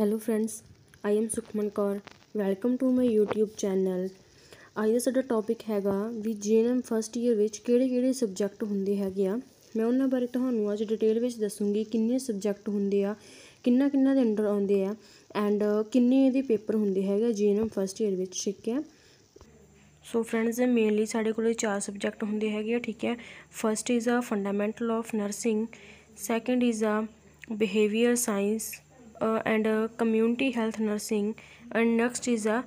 hello friends I am Sukhman Kaur welcome to my YouTube channel ਅੱਜ ਦਾ ਸਾਡਾ ਟੌਪਿਕ ਹੈਗਾ ਵੀ ਜੀਐਨਐਮ ਫਸਟ ਈਅਰ ਵਿੱਚ ਕਿਹੜੇ-ਕਿਹੜੇ ਸਬਜੈਕਟ ਹੁੰਦੇ ਹੈਗੇ ਆ ਮੈਂ ਉਹਨਾਂ ਬਾਰੇ ਤੁਹਾਨੂੰ ਅੱਜ ਡਿਟੇਲ ਵਿੱਚ ਦੱਸੂੰਗੀ ਕਿੰਨੇ ਸਬਜੈਕਟ ਹੁੰਦੇ ਆ ਕਿੰਨਾ ਕਿੰਨਾ ਦੇ ਅੰਡਰ ਆਉਂਦੇ ਆ ਐਂਡ ਕਿੰਨੇ ਇਹਦੇ ਪੇਪਰ ਹੁੰਦੇ ਹੈਗੇ ਜੀਐਨਐਮ ਫਸਟ ਈਅਰ ਵਿੱਚ ਠੀਕ ਹੈ ਸੋ ਫਰੈਂਡਸ ਮੇਨਲੀ ਸਾਡੇ ਕੋਲੇ ਚਾਰ ਸਬਜੈਕਟ ਹੁੰਦੇ ਹੈਗੇ ਆ ਠੀਕ ਹੈ first is a fundamental of nursing second is a behaviour science uh, and uh, community health nursing and next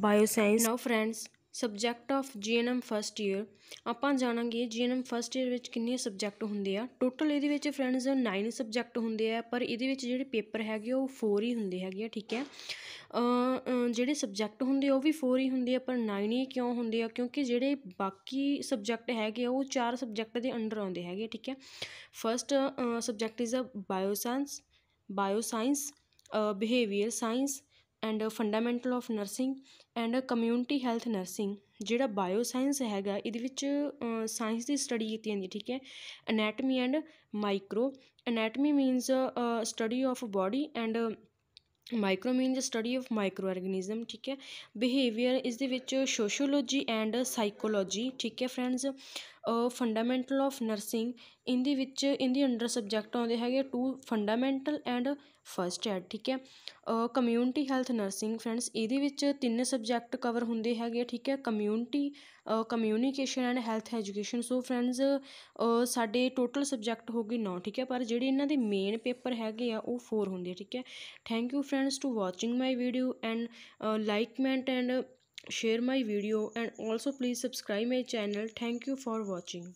bioscience now friends subject of GNM first year ਆਪਾਂ ਜਾਣਾਂਗੇ ਜੀਐਨਐਮ ਫਸਟ ਈਅਰ ਵਿੱਚ ਕਿੰਨੇ subject ਹੁੰਦੇ ਆ total ਇਹਦੇ ਵਿੱਚ friends 9 subject ਹੁੰਦੇ ਆ ਪਰ ਇਹਦੇ ਵਿੱਚ ਜਿਹੜੇ ਪੇਪਰ ਹੈਗੇ ਉਹ 4 ਹੀ ਹੁੰਦੇ ਹੈਗੇ ਆ ਠੀਕ ਹੈ ਜਿਹੜੇ ਸਬਜੈਕਟ ਹੁੰਦੇ ਉਹ ਵੀ 4 ਹੀ ਹੁੰਦੇ ਆ ਪਰ 9 ਹੀ ਕਿਉਂ ਹੁੰਦੇ ਆ ਕਿਉਂਕਿ ਜਿਹੜੇ ਬਾਕੀ ਸਬਜੈਕਟ ਹੈਗੇ ਉਹ 4 ਸਬਜੈਕਟ ਦੇ ਅੰਡਰ ਆਉਂਦੇ ਹੈਗੇ ਠੀਕ ਹੈ first subject is uh bioscience bio science behaviour science and fundamental of nursing and community health nursing ਜਿਹੜਾ ਬਾਇਓ ਸਾਇੰਸ ਹੈਗਾ ਇਹਦੇ ਵਿੱਚ ਸਾਇੰਸ ਦੀ ਸਟੱਡੀ ਕੀਤੀ ਜਾਂਦੀ ਠੀਕ ਹੈ anatomy and micro anatomy means study of body and micro means study of micro organism ਠੀਕ ਹੈ ਬਿਹੇਵੀਅਰ ਇਸ ਦੇ ਵਿੱਚ ਸੋਸ਼ੀਓਲੋਜੀ ਐਂਡ ਸਾਈਕੋਲੋਜੀ ਠੀਕ ਹੈ ਫਰੈਂਡਸ ਫੰਡਾਮੈਂਟਲ ਆਫ ਨਰਸਿੰਗ ਇਹਦੇ ਵਿੱਚ ਇਹਦੇ ਅੰਡਰ ਸਬਜੈਕਟ ਆਉਂਦੇ ਹੈਗੇ two fundamental and first aid ਠੀਕ ਹੈ ਕਮਿਊਨਿਟੀ ਹੈਲਥ ਨਰਸਿੰਗ ਫਰੈਂਡਸ ਇਹਦੇ ਵਿੱਚ ਤਿੰਨ ਸਬਜੈਕਟ ਕਵਰ ਹੁੰਦੇ ਹੈਗੇ ਠੀਕ ਹੈ community communication and health education so friends ਸਾਡੇ ਟੋਟਲ ਸਬਜੈਕਟ ਹੋ ਗਏ 9 ਠੀਕ ਹੈ ਪਰ ਜਿਹੜੇ ਇਹਨਾਂ ਦੇ ਮੇਨ ਪੇਪਰ ਹੈਗੇ ਆ ਉਹ 4 ਹੁੰਦੇ ਠੀਕ ਹੈ thank you friends to watching my video and like comment and share my video and also please subscribe my channel thank you for watching